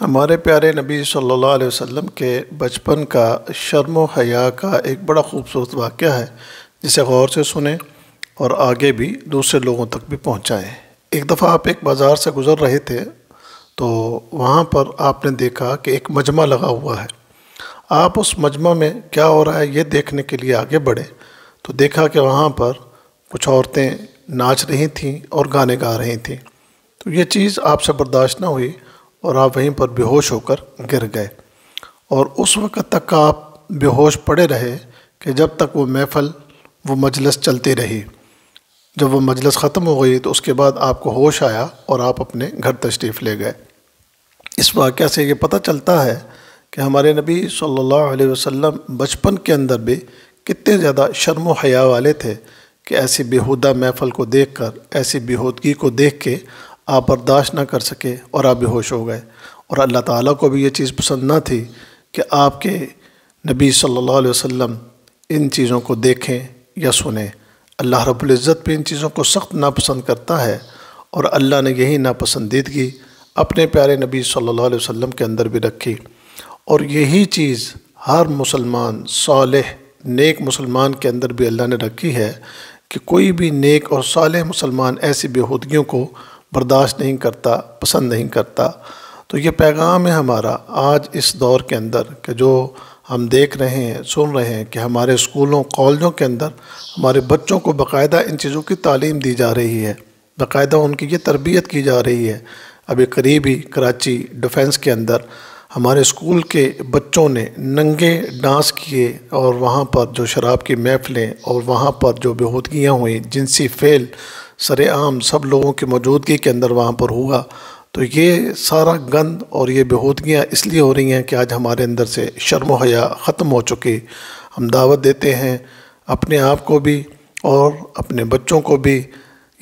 हमारे प्यारे नबी सल्लल्लाहु अलैहि वसल्लम के बचपन का शर्म हया का एक बड़ा खूबसूरत वाक़ है जिसे गौर से सुने और आगे भी दूसरे लोगों तक भी पहुँचाएँ एक दफ़ा आप एक बाज़ार से गुज़र रहे थे तो वहाँ पर आपने देखा कि एक मजमा लगा हुआ है आप उस मजमा में क्या हो रहा है ये देखने के लिए आगे बढ़े तो देखा कि वहाँ पर कुछ औरतें नाच रही थीं और गाने गा रही थीं तो ये चीज़ आपसे बर्दाश्त ना हुई और आप वहीं पर बेहोश होकर गिर गए और उस वक़्त तक आप बेहोश पड़े रहे कि जब तक वो महफल वो मजलस चलती रही जब वो मजलस ख़त्म हो गई तो उसके बाद आपको होश आया और आप अपने घर तशरीफ़ ले गए इस वाक़ से ये पता चलता है कि हमारे नबी सल्लल्लाहु अलैहि वसल्लम बचपन के अंदर भी कितने ज़्यादा शर्म हया वाले थे कि ऐसी बेहूदा महफल को देखकर ऐसी बेहूदगी को देख के आप बर्दाश्त ना कर सके और आप बेहोश हो गए और अल्लाह ताला को भी ये चीज़ पसंद ना थी कि आपके नबी सल्लल्लाहु अलैहि वसल्लम इन चीज़ों को देखें या सुने अल्लाह रब्बुल इज़्ज़त पे इन चीज़ों को सख्त नापसंद करता है और अल्लाह ने यही नापसंदीदगी अपने प्यारे नबी सल्लल्लाहु अलैहि वसल्लम के अंदर भी रखी और यही चीज़ हर मुसलमान साल नेक मुसलमान के अंदर भी अल्लाह ने रखी है कि कोई भी नेक और साल मुसलमान ऐसी बेहूदगियों को बर्दाश्त नहीं करता पसंद नहीं करता तो ये पैगाम है हमारा आज इस दौर के अंदर कि जो हम देख रहे हैं सुन रहे हैं कि हमारे स्कूलों कॉलेजों के अंदर हमारे बच्चों को बाकायदा इन चीज़ों की तालीम दी जा रही है बाकायदा उनकी ये तरबियत की जा रही है अभी करीब ही कराची डिफेंस के अंदर हमारे स्कूल के बच्चों ने नंगे डांस किए और वहाँ पर जो शराब की महफिलें और वहाँ पर जो बेहूदगियाँ हुई जिनसी फेल सरेआम सब लोगों की मौजूदगी के अंदर वहाँ पर हुआ तो ये सारा गंद और ये बेहूदगियाँ इसलिए हो रही हैं कि आज हमारे अंदर से शर्म हया ख़त्म हो चुकी हम दावत देते हैं अपने आप को भी और अपने बच्चों को भी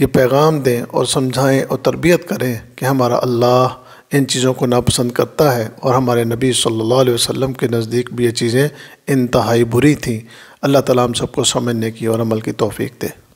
ये पैगाम दें और समझाएं और तरबियत करें कि हमारा अल्लाह इन चीज़ों को नापसंद करता है और हमारे नबी सल्लल्लाहु अलैहि वसल्लम के नज़दीक भी ये चीज़ें इंतहाई बुरी थी अल्लाह ताला हम सबको समझने की और अमल की तौफीक दे